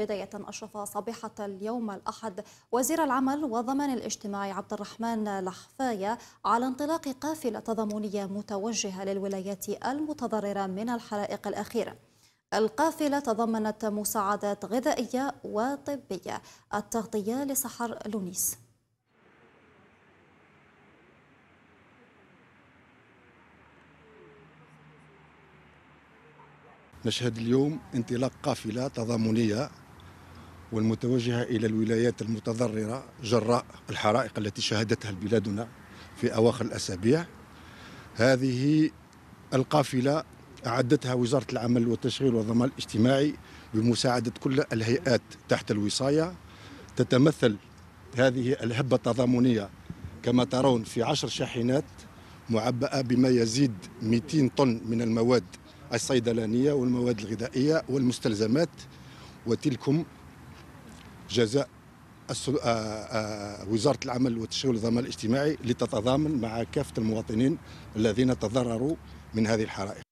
بداية أشرف صبيحة اليوم الأحد وزير العمل والضمان الاجتماعي عبد الرحمن لحفاية على انطلاق قافلة تضامنية متوجهة للولايات المتضررة من الحرائق الأخيرة القافلة تضمنت مساعدات غذائية وطبية التغطية لسحر لونيس نشهد اليوم انطلاق قافلة تضامنية والمتوجهة إلى الولايات المتضررة جراء الحرائق التي شهدتها بلادنا في أواخر الأسابيع هذه القافلة أعدتها وزارة العمل والتشغيل والضمان الاجتماعي بمساعدة كل الهيئات تحت الوصاية تتمثل هذه الهبة التضامنية كما ترون في عشر شاحنات معبأة بما يزيد 200 طن من المواد الصيدلانية والمواد الغذائية والمستلزمات وتلكم جزاء آه، آه، وزارة العمل والتشغيل والضمان الاجتماعي لتتضامن مع كافة المواطنين الذين تضرروا من هذه الحرائق